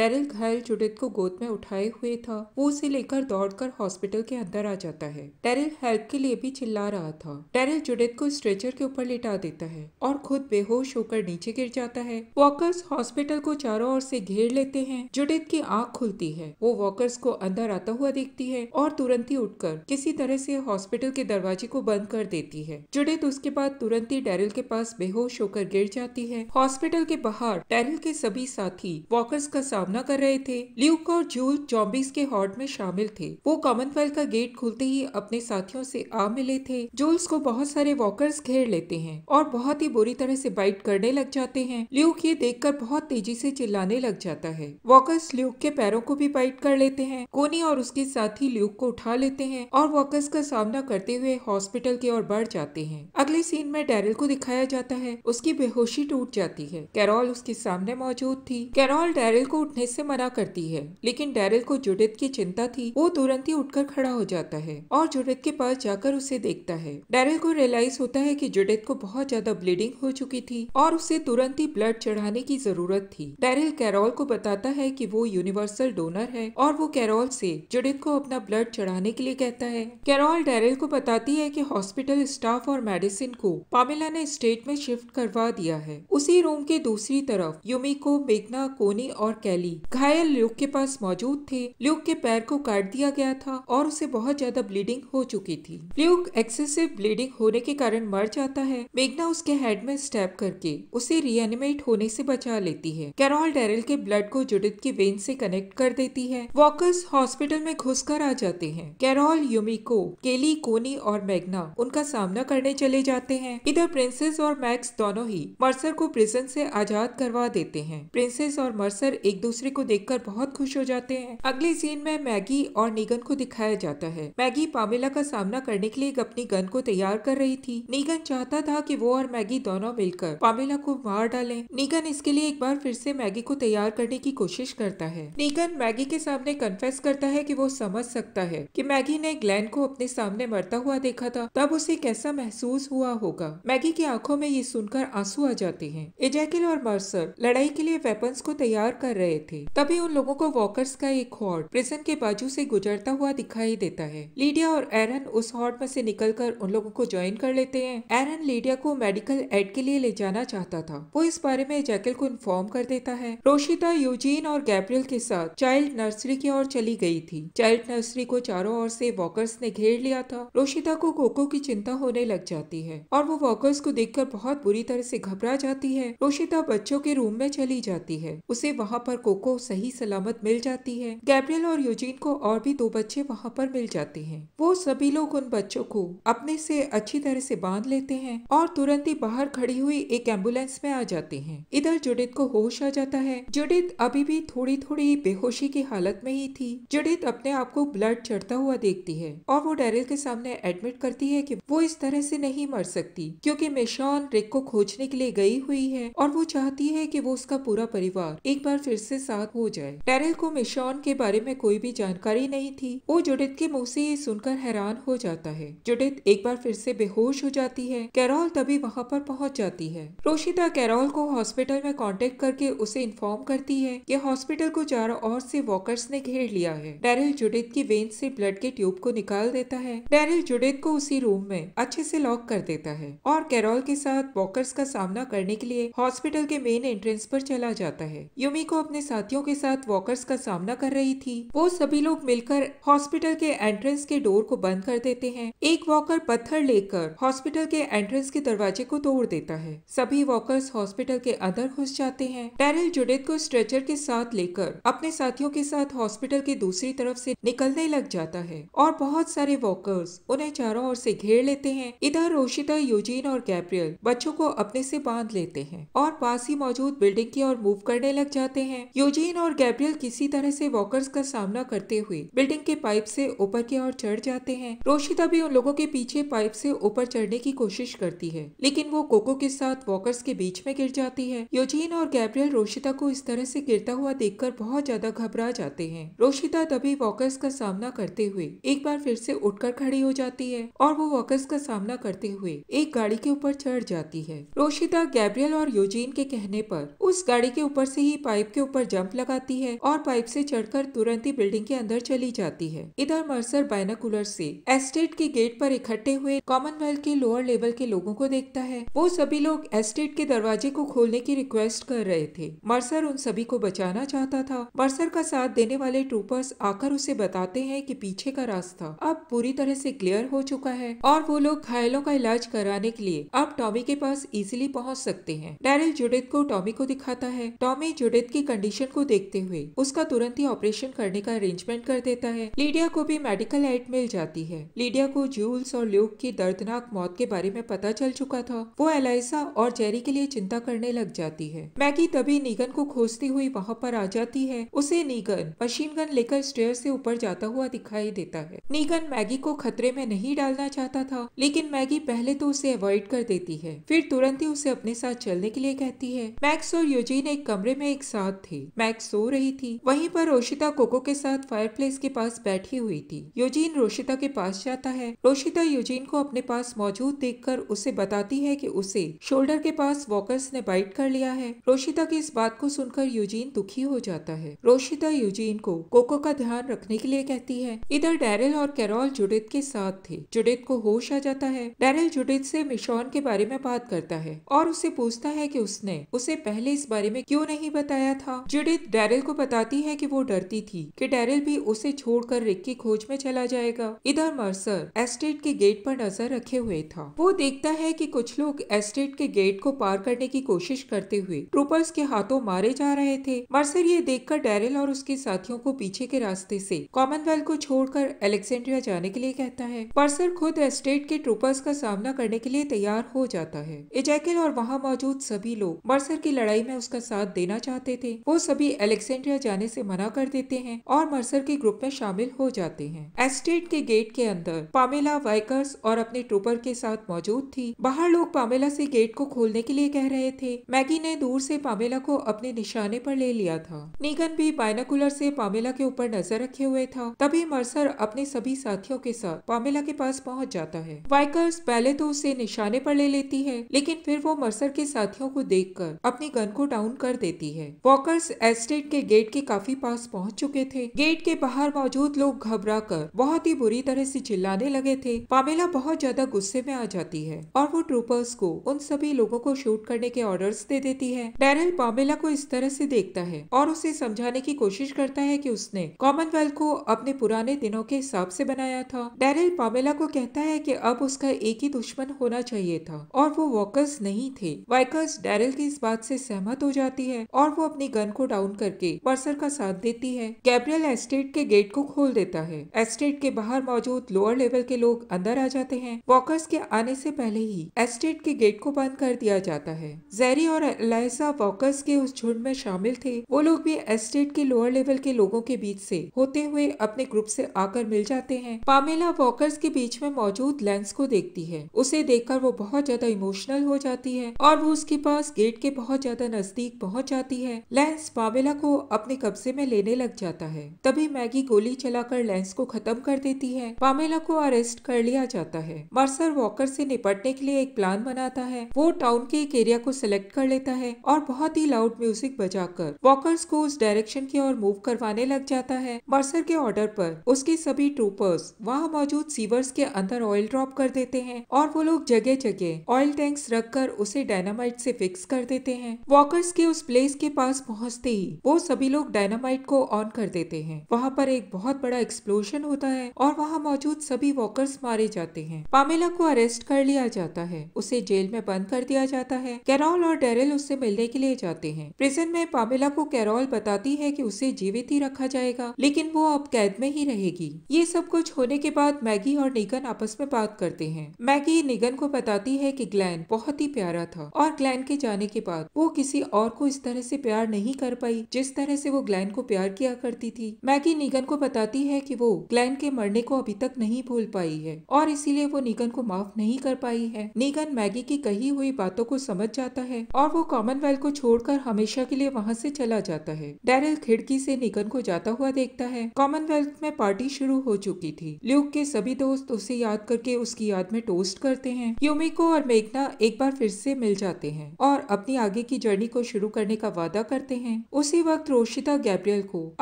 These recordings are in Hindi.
डेरिल घायल जुडित को गोद में उठाए हुए था वो उसे लेकर दौड़कर हॉस्पिटल के अंदर आ जाता है डेरिल हेल्प के लिए भी चिल्ला रहा था डेरिल जुडित को स्ट्रेचर के ऊपर लिटा देता है और खुद बेहोश होकर नीचे गिर जाता है वॉकर्स हॉस्पिटल को चारों ओर से घेर लेते हैं जुडित की आंख खुलती है वो वॉकर्स को अंदर आता हुआ देखती है और तुरंत ही उठकर किसी तरह से हॉस्पिटल के दरवाजे को बंद कर देती है जुडित उसके बाद तुरंत ही डेरिल के पास बेहोश होकर गिर जाती है हॉस्पिटल के बाहर डेरिल के सभी साथी वॉकर्स का सामना सामना कर रहे थे ल्यूक और जूल जॉम्बीज के हॉर्ड में शामिल थे वो कॉमनवेल्थ का गेट खुलते ही अपने साथियों से आ मिले थे जूल्स को बहुत सारे वॉकर्स घेर लेते हैं और बहुत ही बुरी तरह से बाइट करने लग जाते हैं ल्यूक ये देख बहुत तेजी से चिल्लाने लग जाता है वॉकर्स ल्यूक के पैरों को भी बाइट कर लेते हैं कोनी और उसके साथी ल्यूक को उठा लेते हैं और वॉकर्स का सामना करते हुए हॉस्पिटल की ओर बढ़ जाते हैं अगले सीन में डेरिल को दिखाया जाता है उसकी बेहोशी टूट जाती है कैरोल उसके सामने मौजूद थी कैरोल डेरिल को उठने से मना करती है लेकिन डेरिल को जुडित की चिंता थी वो तुरंत ही उठकर खड़ा हो जाता है और जुडित के पास जाकर उसे देखता है डेरिल को रियलाइज होता है कि जुडित को बहुत ज्यादा ब्लीडिंग हो चुकी थी और उसे तुरंत ही ब्लड चढ़ाने की जरूरत थी डेरिल कैरोल को बताता है की वो यूनिवर्सल डोनर है और वो कैरोल से जुडित को अपना ब्लड चढ़ाने के लिए कहता है कैरोल डेरिल को बताती है की हॉस्पिटल स्टाफ और मेडिसिन को पामिला ने स्टेट में शिफ्ट करवा दिया है उसी रूम के दूसरी तरफ यूमी को मेघना कोनी और कैल फैली घायल ल्यूक के पास मौजूद थे ल्यूक के पैर को काट दिया गया था और उसे बहुत ज्यादा ब्लीडिंग हो चुकी थी ल्यूक एक्सेसिव ब्लीडिंग होने के कारण मर जाता है मेघना उसके हेड में स्टैप करके उसे रीएनिमेट होने से बचा लेती है कैरोल डेरल के ब्लड को जुडित की वेन से कनेक्ट कर देती है वॉकर्स हॉस्पिटल में घुस कर आ जाते हैं कैरोल यूमिको केली कोनी और मेघना उनका सामना करने चले जाते हैं इधर प्रिंसेस और मैक्स दोनों ही मर्सर को प्रिजन से आजाद करवा देते हैं प्रिंसेस और मर्सर एक दूसरे दूसरे को देखकर बहुत खुश हो जाते हैं अगले सीन में मैगी और निगन को दिखाया जाता है मैगी पामेला का सामना करने के लिए अपनी गन को तैयार कर रही थी निगन चाहता था की वो और मैगी दोनों मिलकर पामेला को मार डाले निगन इसके लिए एक बार फिर से मैगी को तैयार करने की कोशिश करता है निगन मैगी के सामने कन्फेस करता है कि वो समझ सकता है कि मैगी ने ग्लैन को अपने सामने मरता हुआ देखा था तब उसे कैसा महसूस हुआ होगा मैगी की आंखों में ये सुनकर आंसू आ जाते हैं एजैकिल और मर्सर लड़ाई के लिए वेपन्स को तैयार कर रहे गए थे तभी उन लोगों को वॉकर्स का एक हॉर्ड प्रिजन के बाजू से गुजरता हुआ दिखाई देता है लीडिया और एरन उस हॉर्ड में से निकलकर उन लोगों को ज्वाइन कर लेते हैं एरन लीडिया को मेडिकल एड के लिए ले जाना चाहता था वो इस बारे में जैकल को इन्फॉर्म कर देता है रोशिता यूजीन और गैब्रियल के साथ चाइल्ड नर्सरी की ओर चली गई थी चाइल्ड नर्सरी को चारों ओर से वॉकर्स ने घेर लिया था रोशिता को कोको की चिंता होने लग जाती है और वो वॉकर्स को देखकर बहुत बुरी तरह से घबरा जाती है रोशिता बच्चों के रूम में चली जाती है उसे वहाँ पर कोको सही सलामत मिल जाती है गैब्रियल और योजीन को और भी दो बच्चे वहाँ पर मिल जाते हैं वो सभी लोग उन बच्चों को अपने से अच्छी तरह से बांध लेते हैं और तुरंत ही बाहर खड़ी हुई एक एम्बुलेंस में आ जाते हैं इधर जुडित को होश आ जाता है जुडित अभी भी थोड़ी थोड़ी बेहोशी की हालत में ही थी जुडित अपने आप को ब्लड चढ़ता हुआ देखती है और वो डेरिल के सामने एडमिट करती है की वो इस तरह से नहीं मर सकती क्यूँकी मिशॉन रिक को खोजने के लिए गई हुई है और वो चाहती है की वो उसका पूरा परिवार एक बार फिर से साथ हो जाए टेरल को मिशॉन के बारे में कोई भी जानकारी नहीं थी वो जुडित के मुंह से ये सुनकर हैरान हो जाता है जुडित एक बार फिर से बेहोश हो जाती है कैरोल तभी वहाँ पर पहुँच जाती है रोशिता कैरोल को हॉस्पिटल में कॉन्टेक्ट करके उसे इन्फॉर्म करती है की हॉस्पिटल को चारों ओर से वॉकर्स ने घेर लिया है डैरिल जुडित की वेन से ब्लड के ट्यूब को निकाल देता है टेरिल जुडित को उसी रूम में अच्छे से लॉक कर देता है और कैरोल के साथ वॉकर्स का सामना करने के लिए हॉस्पिटल के मेन एंट्रेंस पर चला जाता है युमी को अपने साथियों के साथ वॉकर्स का सामना कर रही थी वो सभी लोग मिलकर हॉस्पिटल के एंट्रेंस के डोर को बंद कर देते हैं एक वॉकर पत्थर लेकर हॉस्पिटल के एंट्रेंस के दरवाजे को तोड़ देता है सभी वॉकर्स हॉस्पिटल के अंदर घुस जाते हैं टेरिल जुडेथ को स्ट्रेचर के साथ लेकर अपने साथियों के साथ हॉस्पिटल के दूसरी तरफ से निकलने लग जाता है और बहुत सारे वॉकर्स उन्हें चारों ओर से घेर लेते हैं इधर रोशिता यूजीन और कैप्रियल बच्चों को अपने से बांध लेते हैं और पास ही मौजूद बिल्डिंग की ओर मूव करने लग जाते हैं यूजीन और गैब्रियल किसी तरह से वॉकर्स का सामना करते हुए बिल्डिंग के पाइप से ऊपर की ओर चढ़ जाते हैं रोशिता भी उन लोगों के पीछे पाइप से ऊपर चढ़ने की कोशिश करती है लेकिन वो कोको के साथ वॉकर्स के बीच में गिर जाती है यूजीन और गैब्रियल रोशिता को इस तरह से गिरता हुआ देखकर बहुत ज्यादा घबरा जाते हैं रोशिता तभी वॉकर्स का सामना करते हुए एक बार फिर से उठकर खड़ी हो जाती है और वो वॉकर्स का सामना करते हुए एक गाड़ी के ऊपर चढ़ जाती है रोशिता गैब्रियल और यूजीन के कहने पर उस गाड़ी के ऊपर से ही पाइप के ऊपर पर जंप लगाती है और पाइप से चढ़कर तुरंत ही बिल्डिंग के अंदर चली जाती है इधर मर्सर बाइनाकुलर से एस्टेट के गेट पर इकट्ठे हुए कॉमनवेल्थ के लोअर लेवल के लोगों को देखता है वो सभी लोग एस्टेट के दरवाजे को खोलने की रिक्वेस्ट कर रहे थे मर्सर उन सभी को बचाना चाहता था मर्सर का साथ देने वाले ट्रूपर्स आकर उसे बताते हैं कि पीछे का रास्ता अब पूरी तरह से क्लियर हो चुका है और वो लोग घायलों का इलाज कराने के लिए अब टॉमी के पास इजिली पहुंच सकते हैं डैरल जुडित को टॉमी को दिखाता है टॉमी जुडित की कंडीशन कंडीशन को देखते हुए उसका तुरंत ही ऑपरेशन करने का अरेंजमेंट कर देता है लीडिया को भी मेडिकल एड मिल जाती है लीडिया को जूल्स और ल्यूक की दर्दनाक मौत के बारे में पता चल चुका था वो एलाइसा और जेरी के लिए चिंता करने लग जाती है मैगी तभी नीगन को खोजती हुई वहाँ पर आ जाती है उसे नीगन मशीन गन लेकर स्टेयर से ऊपर जाता हुआ दिखाई देता है नीगन मैगी को खतरे में नहीं डालना चाहता था लेकिन मैगी पहले तो उसे अवॉइड कर देती है फिर तुरंत ही उसे अपने साथ चलने के लिए कहती है मैक्स और यूजीन एक कमरे में एक साथ थे थी मैक्स सो रही थी वहीं पर रोशिता कोको के साथ फायरप्लेस के पास बैठी हुई थी योजीन रोशिता के पास जाता है रोशिता योजीन को अपने पास मौजूद देखकर उसे बताती है कि उसे शोल्डर के पास वॉकर्स ने बाइट कर लिया है रोशिता की इस बात को सुनकर यूजीन दुखी हो जाता है रोशिता यूजीन को कोको का ध्यान रखने के लिए कहती है इधर डैरल और कैरोल जुडित के साथ थे जुडित को होश आ जाता है डैरल जुडित से मिशोन के बारे में बात करता है और उसे पूछता है कि उसने उसे पहले इस बारे में क्यों नहीं बताया था जुडित डेरिल को बताती है कि वो डरती थी कि डेरिल भी उसे छोड़कर रिक की खोज में चला जाएगा इधर मर्सर एस्टेट के गेट पर नजर रखे हुए था वो देखता है कि कुछ लोग एस्टेट के गेट को पार करने की कोशिश करते हुए ट्रूपर्स के हाथों मारे जा रहे थे मर्सर ये देखकर डैरल और उसके साथियों को पीछे के रास्ते से कॉमनवेल्थ को छोड़कर एलेक्सेंड्रिया जाने के लिए कहता है मर्सर खुद एस्टेट के ट्रूपर्स का सामना करने के लिए तैयार हो जाता है इजैकल और वहाँ मौजूद सभी लोग मर्सर की लड़ाई में उसका साथ देना चाहते थे वो सभी अलेक्सेंड्रिया जाने से मना कर देते हैं और मर्सर के ग्रुप में शामिल हो जाते हैं एस्टेट के गेट के अंदर पामेला वाइकर्स और अपने ट्रूपर के साथ मौजूद थी बाहर लोग पामेला से गेट को खोलने के लिए कह रहे थे मैगी ने दूर से पामेला को अपने निशाने पर ले लिया था निगन भी बाइनाकुलर से पामेला के ऊपर नजर रखे हुए था तभी मर्सर अपने सभी साथियों के साथ पामेला के पास पहुँच जाता है वाइकर्स पहले तो उसे निशाने पर ले लेती है लेकिन फिर वो मर्सर के साथियों को देख अपनी गन को डाउन कर देती है वॉकर्स एस्टेट के गेट के काफी पास पहुंच चुके थे गेट के बाहर मौजूद लोग घबरा कर बहुत ही बुरी तरह से चिल्लाने लगे थे पामेला बहुत ज्यादा गुस्से में आ जाती है और वो ट्रूपर्स को उन सभी लोगों को शूट करने के ऑर्डर्स दे देती है डेरल पामेला को इस तरह से देखता है और उसे समझाने की कोशिश करता है की उसने कॉमनवेल्थ को अपने पुराने दिनों के हिसाब से बनाया था डेरल पामेला को कहता है की अब उसका एक ही दुश्मन होना चाहिए था और वो वॉकर्स नहीं थे वाइकर्स डेरल की इस बात से सहमत हो जाती है और वो अपनी गन को को डाउन करके पर्सर का साथ देती है गैब्रियल एस्टेट के गेट को खोल देता है एस्टेट के बाहर मौजूद लोअर लेवल के लोग अंदर आ जाते हैं वॉकर्स के आने से पहले ही एस्टेट के गेट को बंद कर दिया जाता है जैरी और एलाइसा वॉकर्स के उस झुंड में शामिल थे वो लोग भी एस्टेट के लोअर लेवल के लोगों के बीच से होते हुए अपने ग्रुप से आकर मिल जाते हैं पामेला वॉकर्स के बीच में मौजूद लेंस को देखती है उसे देखकर वो बहुत ज्यादा इमोशनल हो जाती है और वो उसके पास गेट के बहुत ज्यादा नजदीक पहुंच जाती है लेंस पावेला को अपने कब्जे में लेने लग जाता है तभी मैगी गोली चलाकर लेंस को खत्म कर देती है पावेला को अरेस्ट कर लिया जाता है मार्सर वॉकर से निपटने के लिए एक प्लान बनाता है वो टाउन के एक एरिया को सिलेक्ट कर लेता है और बहुत ही लाउड म्यूजिक बजाकर वॉकर्स को उस डायरेक्शन की ओर मूव करवाने लग जाता है मार्सर के ऑर्डर पर उसके सभी ट्रूपर्स वहाँ मौजूद सीवर्स के अंदर ऑयल ड्रॉप कर देते हैं और वो लोग जगह जगह ऑयल टैंक्स रखकर उसे डायनामाइट से फिक्स कर देते हैं वॉकर्स के उस प्लेस के पास बहुत पहुंचते ही वो सभी लोग डायनामाइट को ऑन कर देते हैं वहाँ पर एक बहुत बड़ा एक्सप्लोशन होता है और वहाँ मौजूद सभी वॉकर्स मारे जाते हैं पामेला को अरेस्ट कर लिया जाता है उसे जेल में बंद कर दिया जाता है कैरोल और डेरिल उससे मिलने के लिए जाते हैं प्रिजन में पामेला को कैरोल बताती है की उसे जीवित ही रखा जाएगा लेकिन वो अब कैद में ही रहेगी ये सब कुछ होने के बाद मैगी और निगन आपस में बात करते हैं मैगी निगन को बताती है की ग्लैन बहुत ही प्यारा था और ग्लैन के जाने के बाद वो किसी और को इस तरह से प्यार नहीं कर पाई जिस तरह से वो ग्लैन को प्यार किया करती थी मैगी निगन को बताती है कि वो ग्लैन के मरने को अभी तक नहीं भूल पाई है और इसीलिए वो निगन को माफ नहीं कर पाई है निगन मैगी की कही हुई बातों को समझ जाता है और वो कॉमनवेल्थ को छोड़कर हमेशा के लिए वहाँ से चला जाता है डेरिल खिड़की से निगन को जाता हुआ देखता है कॉमनवेल्थ में पार्टी शुरू हो चुकी थी ल्यूक के सभी दोस्त उसे याद करके उसकी याद में टोस्ट करते हैं यूमिको और मेघना एक बार फिर से मिल जाते हैं और अपनी आगे की जर्नी को शुरू करने का वादा करते हैं हैं उसी वक्त रोशिता गैब्रियल को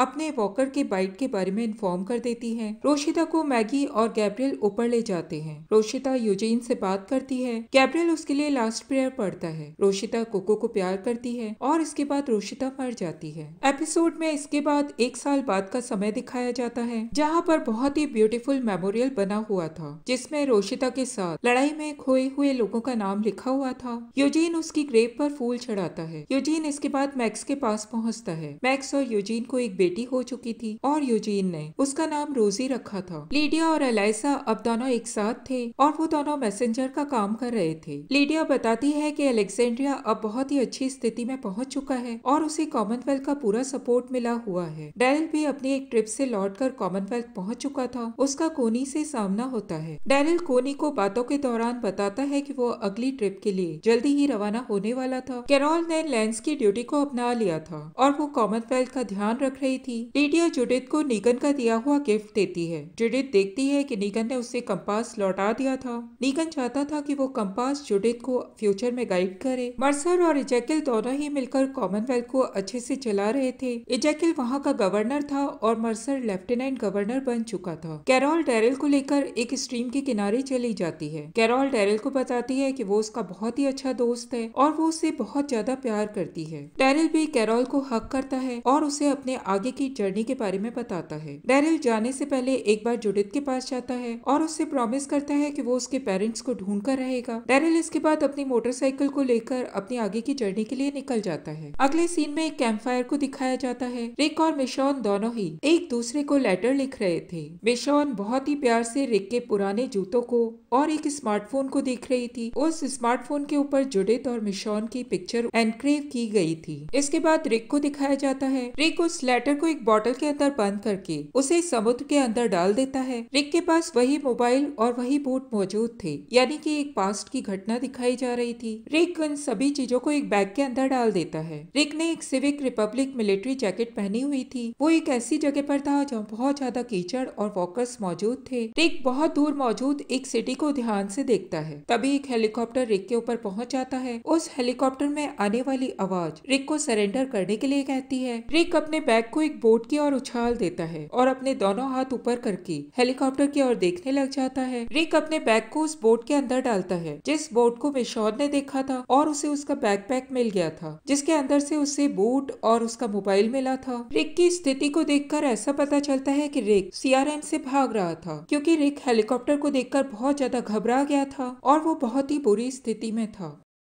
अपने वॉकर के बाइट के बारे में इन्फॉर्म कर देती है रोशिता को मैगी और गैब्रियल ऊपर ले जाते हैं रोशिता यूजीन से बात करती है गैब्रियल उसके लिए लास्ट प्रेयर पढ़ता है रोशिता कोको को प्यार करती है और इसके बाद रोशिता मर जाती है एपिसोड में इसके बाद एक साल बाद का समय दिखाया जाता है जहाँ पर बहुत ही ब्यूटीफुल मेमोरियल बना हुआ था जिसमें रोशिता के साथ लड़ाई में खोए हुए लोगों का नाम लिखा हुआ था यूजीन उसकी ग्रेव पर फूल चढ़ाता है यूजीन इसके बाद मैक्स के पास पास पहुंचता है मैक्स और यूजीन को एक बेटी हो चुकी थी और यूजीन ने उसका नाम रोजी रखा था लीडिया और एलाइसा अब दोनों एक साथ थे और वो दोनों मैसेंजर का काम कर रहे थे लीडिया बताती है की अलेक्सेंड्रिया अब बहुत ही अच्छी स्थिति में पहुँच चुका है और उसे कॉमनवेल्थ का पूरा सपोर्ट मिला हुआ है डैरल भी अपनी एक ट्रिप से कर कॉमनवेल्थ पहुँच चुका था उसका कोनी से सामना होता है डेरिल कोनी को बातों के दौरान बताता है कि वो अगली ट्रिप के लिए जल्दी ही रवाना होने वाला था कैरोल ने लेंस की ड्यूटी को अपना लिया था और वो कॉमनवेल्थ का ध्यान रख रही थी लीडिया जुडित को निगन का दिया हुआ गिफ्ट देती है जुडित देखती है कि निगन ने उसे कंपास लौटा दिया था निगन चाहता था कि वो कंपास जुडित को फ्यूचर में गाइड करे मर्सर और इजैकिल दोनों ही मिलकर कॉमनवेल्थ को अच्छे से चला रहे थे इजैकिल वहाँ का गवर्नर था और मर्सर लेफ्टिनेंट गवर्नर बन चुका था कैरोल डेरिल को लेकर एक स्ट्रीम के किनारे चली जाती है कैरोल डेरिल को बताती है कि वो उसका बहुत ही अच्छा दोस्त है और वो उसे बहुत ज्यादा प्यार करती है डेरिल भी कैरोल डैरल को हक करता है और उसे अपने आगे की जर्नी के बारे में बताता है डैरल जाने से पहले एक बार जुडित के पास जाता है और उससे प्रॉमिस करता है कि वो उसके पेरेंट्स को ढूंढ कर रहेगा डैरल इसके बाद अपनी मोटरसाइकिल को लेकर अपने आगे की जर्नी के लिए निकल जाता है अगले सीन में एक कैंप फायर को दिखाया जाता है रिक और मिशोन दोनों ही एक दूसरे को लेटर लिख रहे थे मिशोन बहुत ही प्यार से रिक के पुराने जूतों को और एक स्मार्टफोन को देख रही थी उस स्मार्टफोन के ऊपर जुडित और मिशोन की पिक्चर एनक्रेव की गई थी इसके बाद रिक को दिखाया जाता है रिक उस लेटर को एक बॉटल के अंदर बंद करके उसे समुद्र के अंदर डाल देता है रिक के पास वही मोबाइल और वही बोट मौजूद थे यानी कि एक पास्ट की घटना दिखाई जा रही थी रिक उन सभी चीजों को एक बैग के अंदर डाल देता है रिक ने एक सिविक रिपब्लिक मिलिट्री जैकेट पहनी हुई थी वो एक ऐसी जगह पर था जहाँ बहुत ज्यादा कीचड़ और वॉकर्स मौजूद थे रिक बहुत दूर मौजूद एक सिटी को ध्यान से देखता है तभी एक हेलीकॉप्टर रिक के ऊपर पहुंच जाता है उस हेलीकॉप्टर में आने वाली आवाज रिक को सरेंडर कर करने के लिए कहती है रिक अपने बैग को एक बोट की ओर उछाल देता है और अपने दोनों हाथ ऊपर करके हेलीकॉप्टर की ओर देखने लग जाता है रिक अपने बैग को उस बोट के अंदर डालता है जिस बोट को बेशौर ने देखा था और उसे उसका बैकपैक मिल गया था जिसके अंदर से उसे बूट और उसका मोबाइल मिला था रिक की स्थिति को देखकर ऐसा पता चलता है कि रिक सीआरएम से भाग रहा था क्योंकि रिक हेलीकॉप्टर को देखकर बहुत ज्यादा घबरा गया था और वो बहुत ही बुरी स्थिति में था